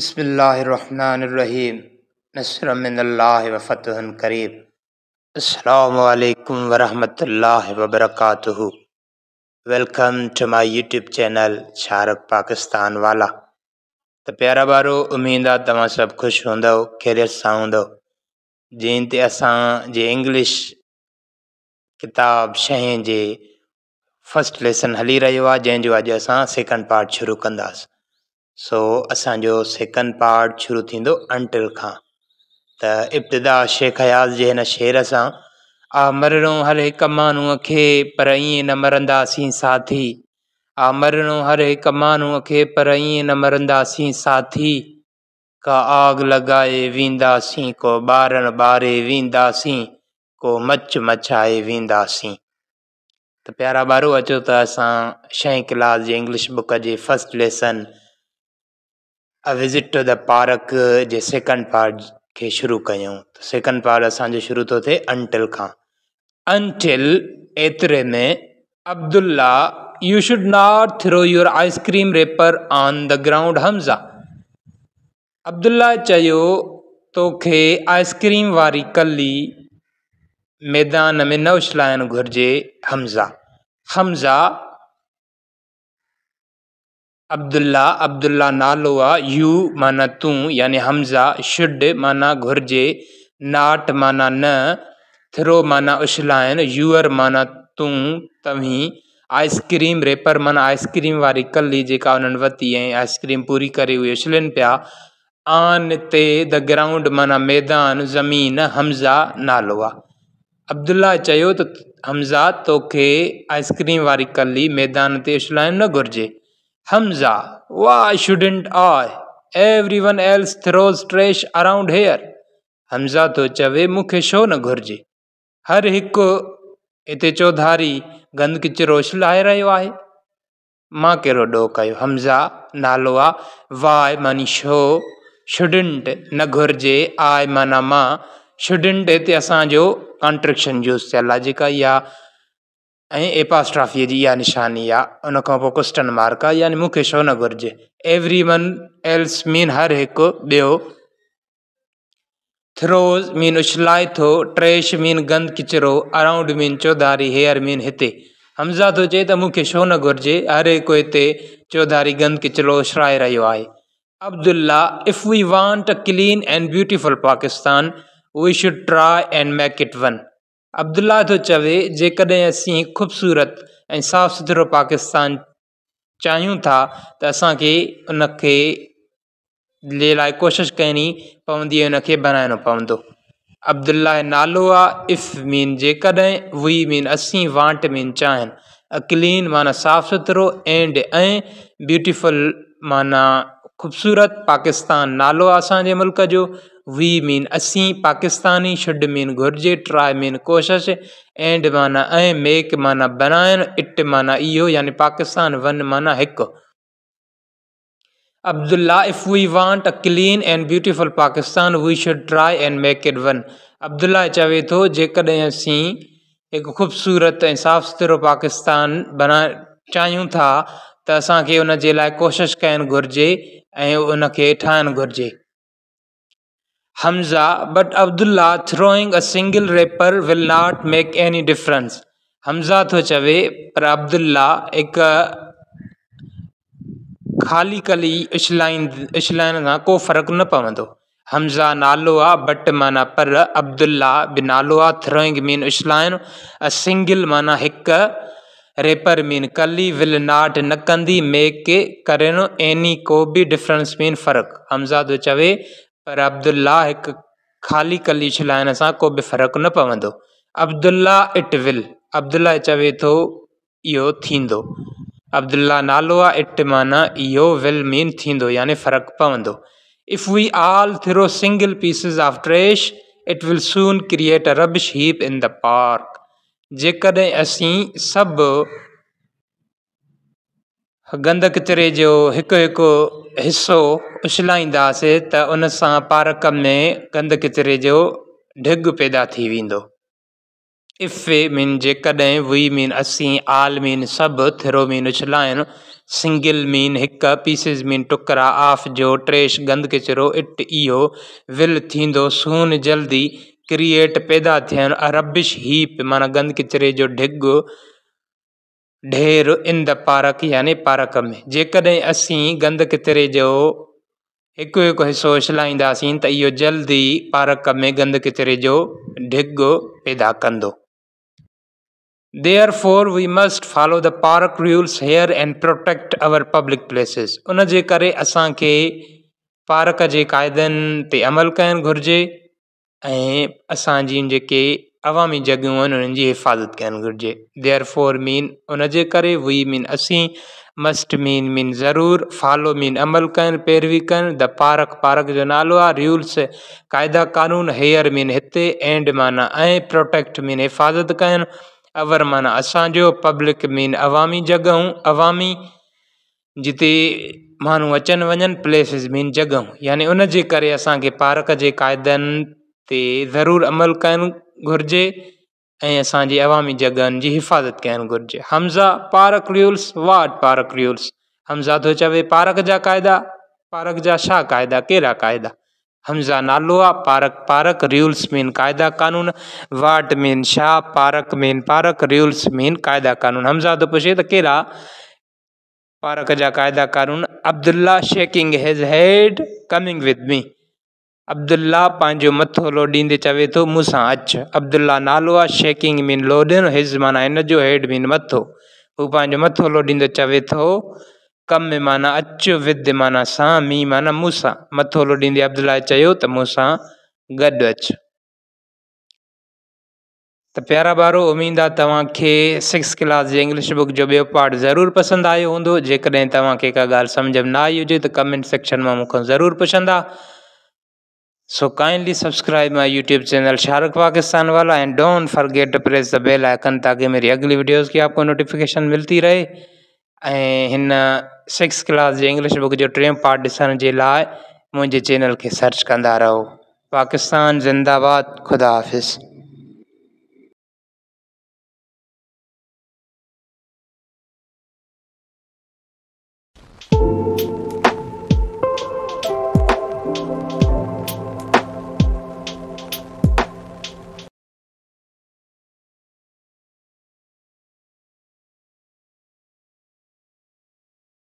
بسم اللہ الرحمن الرحیم نصر من اللہ وفتح قریب السلام علیکم ورحمۃ اللہ وبرکاتہ welcome to my YouTube channel Shariq Pakistan والا تے پیارا بارو امید آ تما سب خوش ہوندو خیر سا ہوندو جین تے اساں جے انگلش کتاب شے جے فرسٹ لیسن ہلی رہیوہ جے جو اج اساں سیکنڈ پارٹ شروع کندا اس सो असांजो सेकंड पार्ट शुरू थींदो अंटिल खां त इब्तिदा शेख हयाज जे हिन शेर सां आ मरणो हर हिक माण्हूअ खे पर ईअं न मरंदासीं साथी आ मरणो हर हिक माण्हूअ खे पर ईअं न मरंदासीं साथी का आग लॻाए वेंदासीं ॿारण ॿारे वेंदासीं को मच मचाए वेंदासीं त प्यारा ॿार अचो त असां छह क्लास जे इंग्लिश बुक जे first lesson a visit to the park जे सेकंड पार्ट के शुरू तो सेकंड पार्ट अस शुरू तो थे अंटिल का अंटिल एतरे में Abdullah you should not throw your ice cream wrapper on the ground Hamza Abdullah चयो के आइसक्रीम वारी कली मैदान में न उछलायन घुर्जे हमज़ा हमज़ा अब्दुल्ला अब्दुल्ला नालोआ यू माना तू यानि हमज़ा शुड माना घुर्जे नाट माना न थ्रो माना उछलायन यूअर माना तू तवी आइसक्रीम रेपर माना आइसक्रीम वारी कली जेका उन्हनि वरिती ऐं आइसक्रीम पूरी करे उहे उछलनि पिया आन ते द ग्राउंड माना मैदान ज़मीन हमज़ा नालो आहे अब्दुल्ला चयो त हमज़ा तोखे आइसक्रीम वारी कली मैदान ते उछलाइण न घुर्जे Hamza, why shouldn't I? Everyone else throws trash around here. Hamza तो चवे मुखे शो न घुर्जे हर हिकु हिते चौधारी गंद किचरोश लाहे रहियो आहे मां कहिड़ो ॾोह कयो हमज़ा नालो आहे वाय मानी शो शुडंट न घुर्जे आय माना मां शुडंट हिते असांजो कॉन्ट्रक्शन यूज़ थियल आहे जेका ऐं एपास्ट्राफीअ जी या निशानी या उन क्वेश्चन मार्क आहे यानी मुख्य छो न घुर्ज एवरी वन एल्स मीन हर एक बो थ्रोज़ मीन उछलाए थो ट्रेश मीन गंद किचरो अराउंड मीन चौधारी हेयर मीन हिते हमज़ा तो चे तो मुख्य छो न घुर्ज हर एक हिते चौधारी गंद किचरो उछराए रहियो आहे Abdullah if we want a clean and beautiful Pakistan we should try and make it one Abdullah थो चवे जेकॾहिं असीं ख़ूबसूरत ए साफ सुथिरो पाकिस्तान चाहूँ था तो असांखे उनखे जे लाइ कोशिशि करणी पवंदी ऐं उनखे अब्दुल्ला नालो आ इफ़ मीन जेकॾहिं मीन असी वांट मीन चाहन अकलीन माना साफ़ सुथिरो एंड ऐं ब्यूटीफुल माना ख़ूबसूरत पाकिस्तान नालो आहे असांजे जो वी मीन असी पाकिस्तानी शुड मीन घुर्जे ट्राई मीन कोशिश एंड माना ऐं मेक माना बनाइणु इट माना इो यानी पाकिस्तान वन माना एक Abdullah if we want a clean and beautiful Pakistan we should try and make it one Abdullah चवे तो जेकॾहिं असीं ख़ूबसूरत ऐं साफ़ सुथरो पाकिस्तान बना चाहूँ था त असांखे उन कोशिश लाइ कोशिशि करणु घुरिजे Hamza but Abdullah throwing a single wrapper will not make any difference. Hamza तो चवे पर अब्दुल्ला एक खाली कली उछलाइन उछलाइण सां को फ़र्क़ु न पवंदो हमज़ा नालो आ बट माना पर अब्दुल्ला भी नालो आ थ्रोइंग मीन उछलाइण अ सिंगल माना एक रेपर मीन कली विल नॉट न कंदी मेक करणु एनी को भी डिफरेंस मीन फ़र्क़ु हमज़ा तो चवे पर अब्दुल्ला हिकु ख़ाली कली छिलाइण सां को बि फ़र्क़ु न पव अब्दुल्ला इट विल अब्दुल्ला चवे तो यो थींदो अब्दुल्ला नालो आ इट माना इहो विल मीन थींदो यानी फ़र्क़ु पवंदो if we all throw single pieces of trash it will soon create a rubbish heap in the park जेकॾहिं असीं सभु गंद कचरे जो हिकु हिसो उछलाईंदासीं त उन सां पारक में गंद गंदकिचिरे जो ढिघु पैदा थी वेंदो इफ़े मीन जेकॾहिं वी मीन असी मीन सभु थिरो मीन उछलाइणु सिंगल मीन हिकु पीसिस मीन टुकड़ा आफ जो ट्रेश गंद गंदकिरो इट इहो विल थींदो सून जल्दी क्रिएट पैदा थियनि अरबिश हीप माना गंद गंदकिचिरे जो ढिघु ढेर इन द पारक याने पारक में जेकॾहिं असीं गंद कितरे जो हिकु हिसो उछिलाईंदासीं त इहो जल्दी पारक में गंद कितरे जो ढिघ पैदा कंदो therefore we must follow the park rules here and protect our public places उन जे करे असांखे पारक जे क़ाइदनि ते अमल करणु घुरिजे ऐं असांजी जेके अवामी जॻहियूं आहिनि हिफ़ाज़त करणु घुरिजे देयर फोर मीन उन करे वी मीन असी मस्ट मीन मीन जरूर फॉलो मीन अमल कनि पैरवी कनि द पारक पारक जो नालो आ रूल्स कायदा कानून हेयर मीन हिते एंड माना ऐं प्रोटेक्ट मीन हिफ़ाज़त कनि अवर माना असांजो पब्लिक मीन अवामी जगहों अवामी जिते माण्हू अचनि वन प्लेसिस मीन जगह यानी उनजे करे असांखे पार्क जे क़ाइदनि ते ज़रूरु अमल करणु घुरिजे ऐं असांजी अवामी जॻहियुनि जी हिफ़ाज़त करणु घुरिजे Hamza park rules what park rules Hamza तो चवे पारक जा क़ाइदा पार्क जा छा क़ाइदा कहिड़ा क़ाइदा हमज़ा नालो आ पारक पारक रूल्स में कायदा कानून वाट में छा पार्क में पार्क रूल्स में कायदा कानून हमज़ा तो पुछे तो कड़ा पारक जा क़ाइदा कानून Abdullah shaking his head coming with me Abdullah पंहिंजो मथो ॾींदे चवे थो मूंसां अचु अब्दुला नालो आहे पंहिंजो मथो ॾींदे चवे थो अच विद माना मी माना मूंसां ॾींदे अब्दुल्ला चयो त मूं सां गॾु अच त प्यारा भारो उमेदु तव्हांखे सिक्स्थ क्लास जे इंग्लिश बुक जो ॿियो पार्ट ज़रूरु पसंदि आयो हूंदो जेकॾहिं तव्हांखे का ॻाल्हि समुझ में न आई हुजे त कमेंट सेक्शन मां मूंखां ज़रूरु पुछंदा So kindly subscribe my YouTube channel Shahrukh Pakistan wala and don't forget to press the bell icon ताकि मेरी अगली वीडियोस की आपको नोटिफिकेशन मिलती रहे ऐं हिन सिक्स क्लास जी इंग्लिश बुक जो टियों पार्ट ॾिसण जे लाइ मुंहिंजे चैनल खे सर्च कंदा रहो पाकिस्तान ज़िंदाबाद ख़ुदा हाफ़िज़